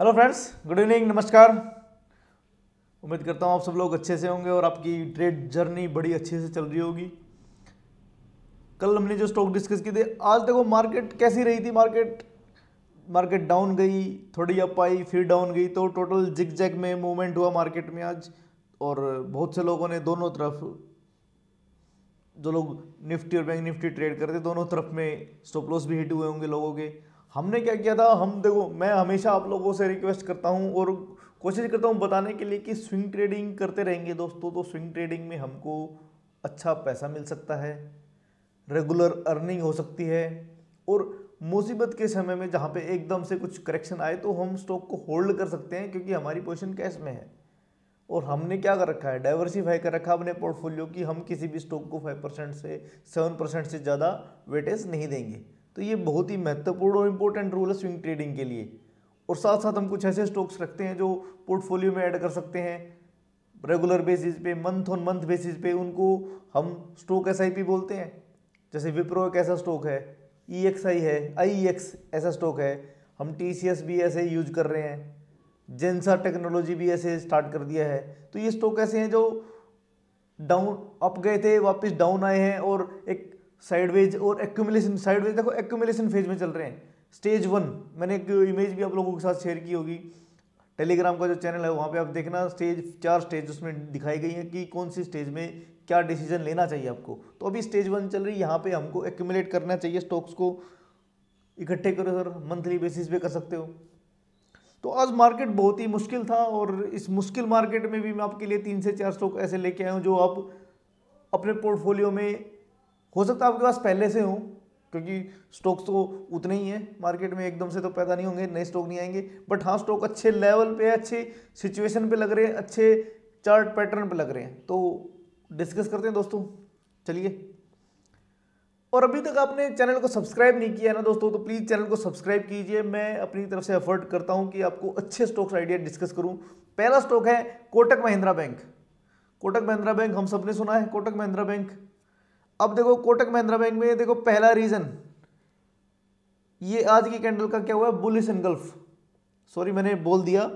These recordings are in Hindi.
हेलो फ्रेंड्स गुड इवनिंग नमस्कार उम्मीद करता हूँ आप सब लोग अच्छे से होंगे और आपकी ट्रेड जर्नी बड़ी अच्छे से चल रही होगी कल हमने जो स्टॉक डिस्कस किए थे आज देखो मार्केट कैसी रही थी मार्केट मार्केट डाउन गई थोड़ी अप आई फिर डाउन गई तो टोटल जिग जैग में मूवमेंट हुआ मार्केट में आज और बहुत से लोगों ने दोनों तरफ जो लोग निफ्टी और बैंक निफ्टी ट्रेड करते दोनों तरफ में स्टॉप लॉस भी हिट हुए होंगे लोगों के हमने क्या किया था हम देखो मैं हमेशा आप लोगों से रिक्वेस्ट करता हूँ और कोशिश करता हूँ बताने के लिए कि स्विंग ट्रेडिंग करते रहेंगे दोस्तों तो स्विंग ट्रेडिंग में हमको अच्छा पैसा मिल सकता है रेगुलर अर्निंग हो सकती है और मुसीबत के समय में जहाँ पे एकदम से कुछ करेक्शन आए तो हम स्टॉक को होल्ड कर सकते हैं क्योंकि हमारी पोजीशन कैश में है और हमने क्या कर रखा है डाइवर्सिफाई कर रखा है अपने पोर्टफोलियो की हम किसी भी स्टॉक को फाइव परसेंट से सेवन परसेंट से ज़्यादा वेटेज नहीं देंगे तो ये बहुत ही महत्वपूर्ण और इम्पोर्टेंट रोल है स्विंग ट्रेडिंग के लिए और साथ साथ हम कुछ ऐसे स्टॉक्स रखते हैं जो पोर्टफोलियो में ऐड कर सकते हैं रेगुलर बेसिस पे मंथ ऑन मंथ बेसिस पे उनको हम स्टॉक एस बोलते हैं जैसे विप्रो एक ऐसा स्टॉक है ई e है आई e ऐसा स्टॉक है हम टी भी ऐसे यूज कर रहे हैं जेंसा टेक्नोलॉजी भी ऐसे स्टार्ट कर दिया है तो ये स्टॉक ऐसे हैं जो डाउन अप गए थे वापस डाउन आए हैं और एक साइडवेज और एक्यूमिलेशन साइडवेज देखो एक्यूमिलेशन फेज में चल रहे हैं स्टेज वन मैंने एक इमेज भी आप लोगों के साथ शेयर की होगी टेलीग्राम का जो चैनल है वहाँ पे आप देखना स्टेज चार स्टेज उसमें दिखाई गई है कि कौन सी स्टेज में क्या डिसीजन लेना चाहिए आपको तो अभी स्टेज वन चल रही है यहाँ पे हमको एक्यूमुलेट करना चाहिए स्टॉक्स को इकट्ठे करो सर मंथली बेसिस पे कर सकते हो तो आज मार्केट बहुत ही मुश्किल था और इस मुश्किल मार्केट में भी मैं आपके लिए तीन से चार स्टॉक ऐसे लेके आया हूँ जो आप अपने पोर्टफोलियो में हो सकता है आपके पास पहले से हों क्योंकि स्टॉक्स तो उतने ही हैं मार्केट में एकदम से तो पैदा नहीं होंगे नए स्टॉक नहीं आएंगे बट हाँ स्टॉक अच्छे लेवल पे अच्छे सिचुएशन पे लग रहे हैं अच्छे चार्ट पैटर्न पे लग रहे हैं तो डिस्कस करते हैं दोस्तों चलिए और अभी तक आपने चैनल को सब्सक्राइब नहीं किया है ना दोस्तों तो प्लीज़ चैनल को सब्सक्राइब कीजिए मैं अपनी तरफ से एफर्ट करता हूँ कि आपको अच्छे स्टॉक्स आइडिया डिस्कस करूँ पहला स्टॉक है कोटक महिंद्रा बैंक कोटक महिंद्रा बैंक हम सब ने सुना है कोटक महिंद्रा बैंक अब देखो कोटक महिंद्रा बैंक में देखो पहला रीज़न ये आज की कैंडल का क्या हुआ बुलिस गल्फ सॉरी मैंने बोल दिया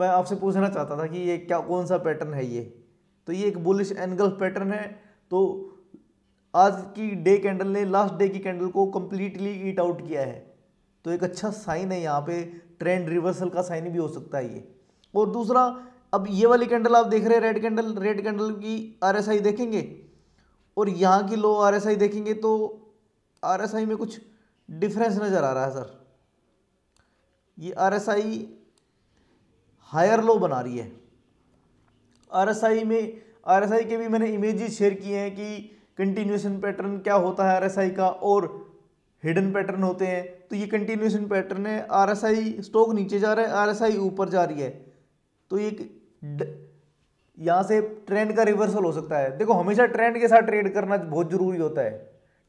मैं आपसे पूछना चाहता था कि ये क्या कौन सा पैटर्न है ये तो ये एक बुलिश एनगल्फ पैटर्न है तो आज की डे कैंडल ने लास्ट डे की कैंडल को कम्प्लीटली ईट आउट किया है तो एक अच्छा साइन है यहाँ पे ट्रेंड रिवर्सल का साइन भी हो सकता है ये और दूसरा अब ये वाली कैंडल आप देख रहे हैं रेड कैंडल रेड कैंडल की आरएसआई देखेंगे और यहाँ की लो आरएसआई देखेंगे तो आरएसआई में कुछ डिफरेंस नज़र आ रहा है सर ये आरएसआई हायर लो बना रही है आरएसआई में आरएसआई के भी मैंने इमेजेस शेयर किए हैं कि कंटिन्यूशन पैटर्न क्या होता है आरएसआई का और हिडन पैटर्न होते हैं तो ये कंटिन्यूशन पैटर्न है आर स्टॉक नीचे जा रहा है आर ऊपर जा रही है तो ये यहाँ से ट्रेंड का रिवर्सल हो सकता है देखो हमेशा ट्रेंड के साथ ट्रेड करना बहुत ज़रूरी होता है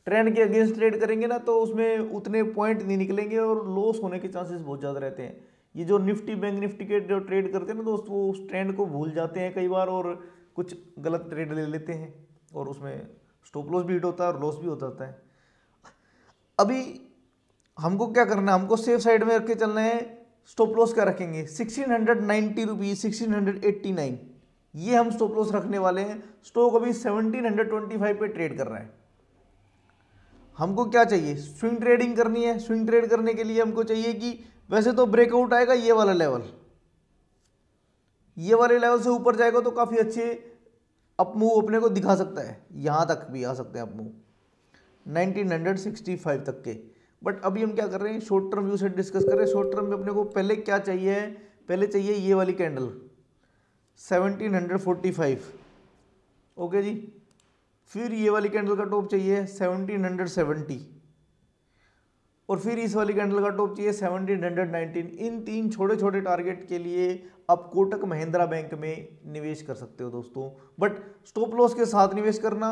ट्रेंड के अगेंस्ट ट्रेड करेंगे ना तो उसमें उतने पॉइंट नहीं निकलेंगे और लॉस होने के चांसेस बहुत ज़्यादा रहते हैं ये जो निफ्टी बैंक निफ्टी के जो ट्रेड करते हैं ना दोस्त वो उस ट्रेंड को भूल जाते हैं कई बार और कुछ गलत ट्रेड ले लेते हैं और उसमें स्टॉप लॉस भी हिट होता है और लॉस भी हो जाता है अभी हमको क्या करना है हमको सेफ साइड में रख के चलना है स्टॉप लॉस क्या रखेंगे sixteen hundred ninety rupees sixteen hundred eighty nine ये हम स्टॉप लॉस रखने वाले हैं स्टॉक अभी सेवनटीन हंड्रेड ट्वेंटी फाइव पर ट्रेड कर रहे हैं हमको क्या चाहिए स्विंग ट्रेडिंग करनी है स्विंग ट्रेड करने के लिए हमको चाहिए कि वैसे तो ब्रेकआउट आएगा ये वाला लेवल ये वाले लेवल से ऊपर जाएगा तो काफ़ी अच्छे अपमूव अपने को दिखा सकता है यहाँ तक भी आ सकते हैं अपमूव फाइव तक के बट अभी हम क्या कर रहे हैं शॉर्ट टर्म व्यू से डिस्कस कर रहे हैं शॉर्ट टर्म में अपने को पहले क्या चाहिए पहले चाहिए ये वाली कैंडल 1745 ओके जी फिर ये वाली कैंडल का टॉप चाहिए 1770 और फिर इस वाली कैंडल का टॉप चाहिए 1719 इन तीन छोटे छोटे टारगेट के लिए आप कोटक महिंद्रा बैंक में निवेश कर सकते हो दोस्तों बट स्टॉप लॉस के साथ निवेश करना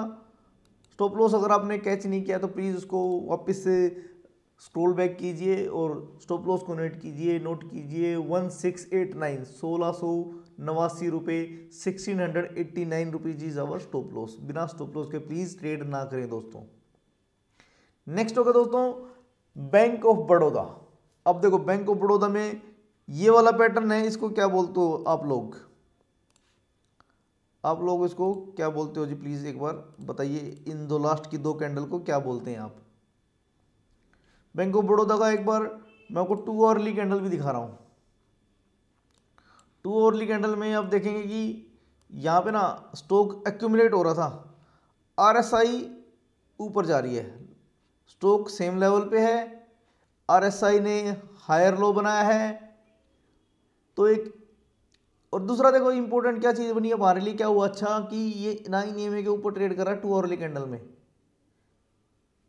स्टॉप लॉस अगर आपने कैच नहीं किया तो प्लीज़ उसको वापस से स्क्रोल बैक कीजिए और स्टॉप लॉस को नोट कीजिए नोट कीजिए वन सिक्स एट नाइन सोलह सौ नवासी रुपये sixteen hundred eighty nine rupees is our stop loss बिना स्टॉप लॉस के प्लीज़ ट्रेड ना करें दोस्तों नेक्स्ट होगा दोस्तों बैंक ऑफ बड़ौदा अब देखो बैंक ऑफ बड़ौदा में ये वाला पैटर्न है इसको क्या बोलते हो आप लोग आप लोग इसको क्या बोलते हो जी प्लीज़ एक बार बताइए इन दो लास्ट की दो कैंडल को क्या बोलते हैं आप बैंक ऑफ बड़ौदा का एक बार मैं आपको टू आवर्ली कैंडल भी दिखा रहा हूँ टू आवर्ली कैंडल में आप देखेंगे कि यहाँ पे ना स्टॉक एक्यूमलेट हो रहा था आरएसआई ऊपर जा रही है स्टॉक सेम लेवल पे है आरएसआई ने हायर लो बनाया है तो एक और दूसरा देखो इंपॉर्टेंट क्या चीज़ बनी है हमारे लिए e क्या हुआ अच्छा कि ये नाइन ई के ऊपर ट्रेड कर रहा है टू आवर्ली कैंडल में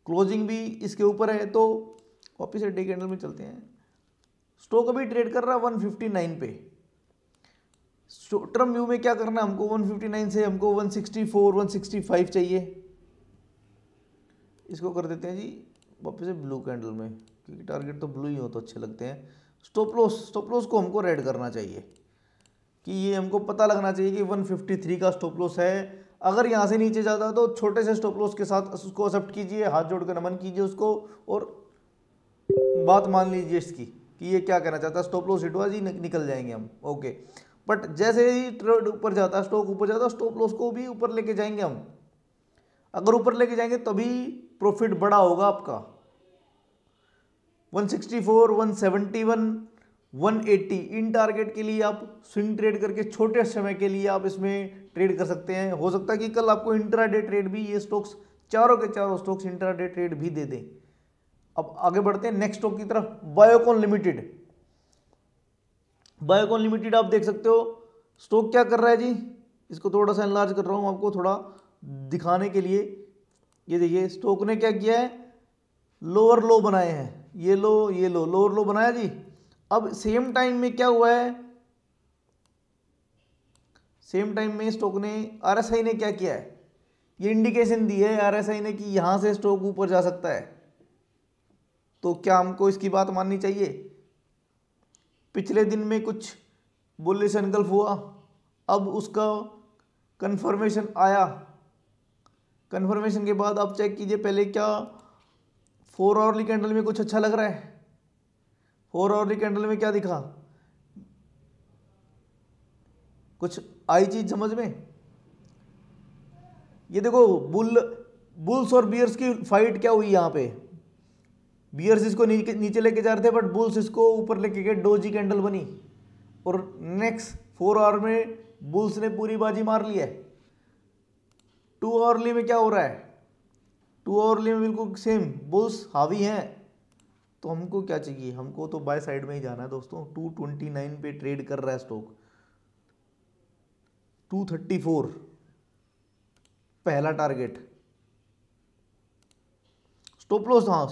क्लोजिंग भी इसके ऊपर है तो वापिस डे कैंडल में चलते हैं स्टॉक अभी ट्रेड कर रहा है नाइन पे शॉर्ट टर्म व्यू में क्या करना है हमको 159 से हमको 164 165 चाहिए इसको कर देते हैं जी वापस से ब्लू कैंडल में क्योंकि टारगेट तो ब्लू ही हो तो अच्छे लगते हैं स्टॉप लॉस स्टॉप लॉस को हमको रेड करना चाहिए कि ये हमको पता लगना चाहिए कि 153 का स्टॉप लॉस है अगर यहाँ से नीचे जाता है तो छोटे से स्टॉप लॉस के साथ उसको एक्सेप्ट कीजिए हाथ जोड़कर नमन कीजिए उसको और बात मान लीजिए इसकी कि ये क्या कहना चाहता है स्टॉप लॉस हिट हुआ जी निकल जाएंगे हम ओके बट जैसे ही ट्रेड ऊपर जाता है स्टॉक ऊपर जाता है स्टॉप लॉस को भी ऊपर लेके जाएंगे हम अगर ऊपर लेके जाएंगे तभी प्रॉफिट बड़ा होगा आपका 164, 171 180 इन टारगेट के लिए आप स्विंग ट्रेड करके छोटे समय के लिए आप इसमें ट्रेड कर सकते हैं हो सकता है कि कल आपको इंट्राडे ट्रेड भी ये स्टॉक्स चारों के चारों स्टॉक्स इंट्राडे ट्रेड भी दे दें अब आगे बढ़ते हैं नेक्स्ट स्टॉक की तरफ बायोकॉन लिमिटेड बायोकॉन लिमिटेड आप देख सकते हो स्टॉक क्या कर रहा है जी इसको थोड़ा सा इलाज कर रहा हूँ आपको थोड़ा दिखाने के लिए ये देखिए स्टॉक ने क्या किया है लोअर लो बनाए हैं ये लो ये लो लोअर लो बनाया जी अब सेम टाइम में क्या हुआ है सेम टाइम में स्टॉक ने आई ने क्या किया है ये इंडिकेशन दी है आई ने कि यहाँ से स्टॉक ऊपर जा सकता है तो क्या हमको इसकी बात माननी चाहिए पिछले दिन में कुछ बुलिश संकल्प हुआ अब उसका कन्फर्मेशन आया कन्फर्मेशन के बाद आप चेक कीजिए पहले क्या फोर आवरली कैंडल में कुछ अच्छा लग रहा है फोर आवर कैंडल में क्या दिखा कुछ आई चीज समझ में ये देखो बुल बुल्स और बियर्स की फाइट क्या हुई यहां पे बियर्स इसको नीचे नीचे लेके जा रहे थे बट बुल्स इसको ऊपर लेके गए डोजी कैंडल बनी और नेक्स्ट फोर आवर में बुल्स ने पूरी बाजी मार ली है टू आवरली में क्या हो रहा है टू आवरली में बिल्कुल सेम बुल्स हावी हैं तो हमको क्या चाहिए हमको तो बाय साइड में ही जाना है दोस्तों टू ट्वेंटी नाइन पे ट्रेड कर रहा है स्टॉक टू थर्टी फोर पहला टारगेट स्टॉप लॉस हाँ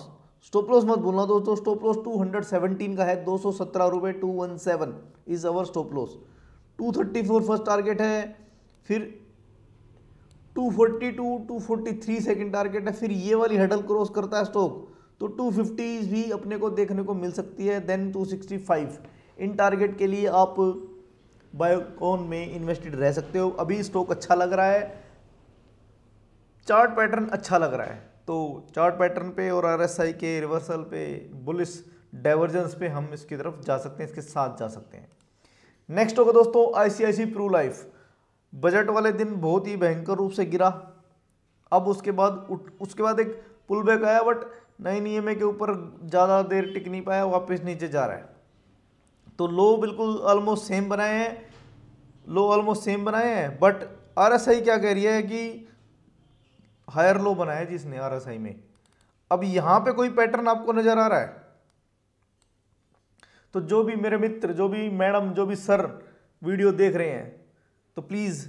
स्टॉप लॉस मत बोलना दोस्तों stop loss two hundred seventeen का है दो सौ सत्रह रुपए two one seven is our stop loss two thirty four first target है फिर two forty two two forty three second target है फिर ये वाली हडल क्रॉस करता है स्टॉक तो 250 भी अपने को देखने को मिल सकती है देन 265 इन टारगेट के लिए आप बायोकॉन में इन्वेस्टेड रह सकते हो अभी स्टॉक अच्छा लग रहा है चार्ट पैटर्न अच्छा लग रहा है तो चार्ट पैटर्न पे और आरएसआई के रिवर्सल पे बुलिस डाइवर्जेंस पे हम इसकी तरफ जा सकते हैं इसके साथ जा सकते हैं नेक्स्ट होगा दोस्तों आईसीआईसी प्रू लाइफ बजट वाले दिन बहुत ही भयंकर रूप से गिरा अब उसके बाद उसके बाद एक पुल बैक आया बट नए नियम के ऊपर ज़्यादा देर टिक नहीं पाया वापस नीचे जा रहा है तो लो बिल्कुल ऑलमोस्ट सेम बनाए हैं लो ऑलमोस्ट सेम बनाए हैं बट आई क्या कह रही है कि हायर लो बनाया जिसने आई में अब यहाँ पे कोई पैटर्न आपको नज़र आ रहा है तो जो भी मेरे मित्र जो भी मैडम जो भी सर वीडियो देख रहे हैं तो प्लीज़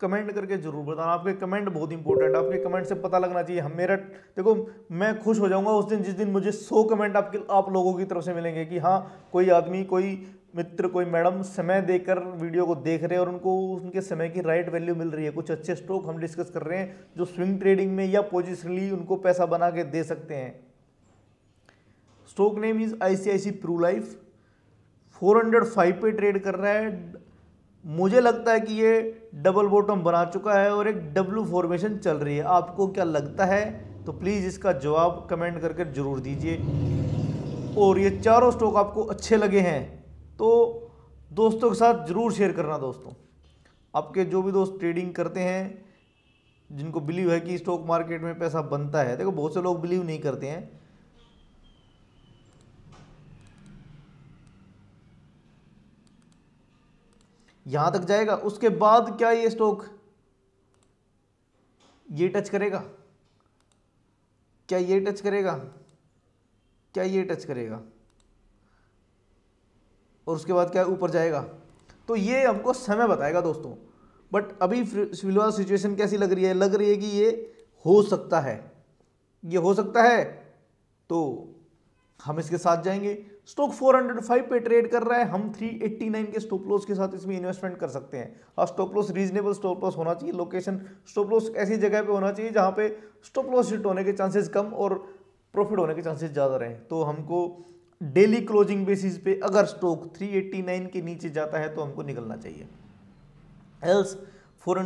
कमेंट करके जरूर बताना आपके कमेंट बहुत इंपॉर्टेंट है आपके कमेंट से पता लगना चाहिए हम मेरा देखो मैं खुश हो जाऊंगा उस दिन जिस दिन मुझे सौ कमेंट आपके आप लोगों की तरफ से मिलेंगे कि हाँ कोई आदमी कोई मित्र कोई मैडम समय देकर वीडियो को देख रहे हैं और उनको उनके समय की राइट वैल्यू मिल रही है कुछ अच्छे स्टॉक हम डिस्कस कर रहे हैं जो स्विंग ट्रेडिंग में या पोजिशनली उनको पैसा बना के दे सकते हैं stock name is I C I C Pru life four hundred five पे ट्रेड कर रहा है मुझे लगता है कि ये डबल बॉटम बना चुका है और एक डब्लू फॉर्मेशन चल रही है आपको क्या लगता है तो प्लीज़ इसका जवाब कमेंट करके ज़रूर दीजिए और ये चारों स्टॉक आपको अच्छे लगे हैं तो दोस्तों के साथ ज़रूर शेयर करना दोस्तों आपके जो भी दोस्त ट्रेडिंग करते हैं जिनको बिलीव है कि स्टॉक मार्केट में पैसा बनता है देखो बहुत से लोग बिलीव नहीं करते हैं यहां तक जाएगा उसके बाद क्या ये स्टॉक ये टच करेगा क्या ये टच करेगा क्या ये टच करेगा और उसके बाद क्या ऊपर जाएगा तो ये हमको समय बताएगा दोस्तों बट अभी फिलहाल सिचुएशन कैसी लग रही है लग रही है कि ये हो सकता है ये हो सकता है तो हम इसके साथ जाएंगे स्टॉक 405 पे ट्रेड कर रहा है हम 389 के स्टॉप लॉस के साथ इसमें इन्वेस्टमेंट कर सकते हैं और stop loss reasonable stop loss होना चाहिए लोकेशन स्टॉप लॉस ऐसी जगह पे होना चाहिए जहाँ पे स्टॉप लॉस हिट होने के चांसेस कम और प्रॉफिट होने के चांसेस ज़्यादा रहें तो हमको डेली क्लोजिंग बेसिस पे अगर स्टॉक थ्री के नीचे जाता है तो हमको निकलना चाहिए एल्स फोर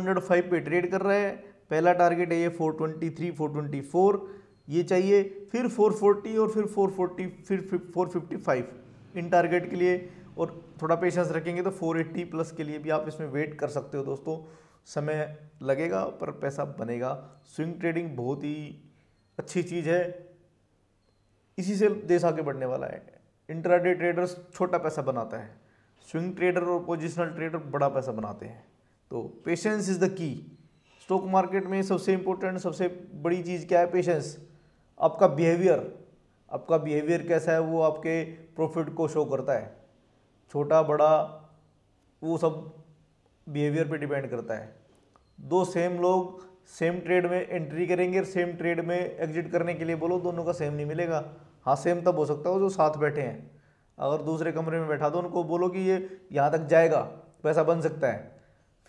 पे ट्रेड कर रहा है पहला टारगेट है ये फोर ट्वेंटी ये चाहिए फिर 440 और फिर 440 फिर 455 इन टारगेट के लिए और थोड़ा पेशेंस रखेंगे तो 480 प्लस के लिए भी आप इसमें वेट कर सकते हो दोस्तों समय लगेगा पर पैसा बनेगा स्विंग ट्रेडिंग बहुत ही अच्छी चीज़ है इसी से देश आगे बढ़ने वाला है इंट्राडे ट्रेडर्स छोटा पैसा बनाता है स्विंग ट्रेडर और पोजिशनल ट्रेडर बड़ा पैसा बनाते हैं तो patience is the key stock market में सबसे इम्पोर्टेंट सबसे बड़ी चीज़ क्या है पेशेंस आपका बिहेवियर आपका बिहेवियर कैसा है वो आपके प्रॉफिट को शो करता है छोटा बड़ा वो सब बिहेवियर पे डिपेंड करता है दो सेम लोग सेम ट्रेड में एंट्री करेंगे और सेम ट्रेड में एग्जिट करने के लिए बोलो दोनों का सेम नहीं मिलेगा हाँ सेम तब हो सकता हो जो साथ बैठे हैं अगर दूसरे कमरे में बैठा दो उनको बोलो कि ये यहाँ तक जाएगा पैसा बन सकता है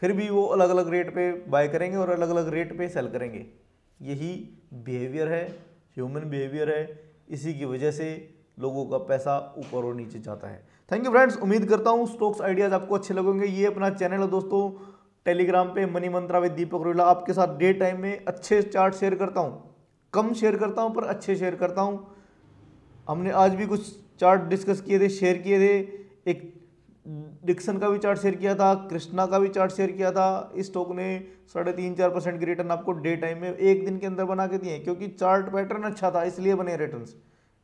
फिर भी वो अलग अलग रेट पे बाय करेंगे और अलग अलग रेट पे सेल करेंगे यही बिहेवियर है ह्यूमन बिहेवियर है इसी की वजह से लोगों का पैसा ऊपर और नीचे जाता है थैंक यू फ्रेंड्स उम्मीद करता हूँ स्टॉक्स आइडियाज़ आपको अच्छे लगेंगे ये अपना चैनल है दोस्तों टेलीग्राम पे मनी मंत्रा विद दीपक रोहिला आपके साथ डे टाइम में अच्छे चार्ट शेयर करता हूँ कम शेयर करता हूँ पर अच्छे शेयर करता हूँ हमने आज भी कुछ चार्ट डिस्कस किए थे शेयर किए थे एक डिक्सन का भी चार्ट शेयर किया था कृष्णा का भी चार्ट शेयर किया था इस स्टॉक ने साढ़े तीन चार परसेंट की रिटर्न आपको डे टाइम में एक दिन के अंदर बना के दिए क्योंकि चार्ट पैटर्न अच्छा था इसलिए बने रिटर्न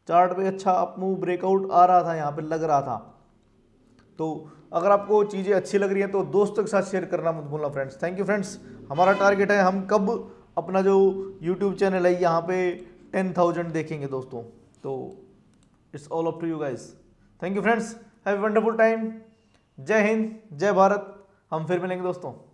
चार्ट पे अच्छा अप मूव ब्रेकआउट आ रहा था यहाँ पे लग रहा था तो अगर आपको चीज़ें अच्छी लग रही हैं तो दोस्तों के साथ शेयर करना मत भूलना फ्रेंड्स थैंक यू फ्रेंड्स हमारा टारगेट है हम कब अपना जो यूट्यूब चैनल है यहाँ पे टेन थाउजेंड देखेंगे दोस्तों तो it's all up to you guys thank you friends have wonderful time जय हिंद जय भारत हम फिर मिलेंगे दोस्तों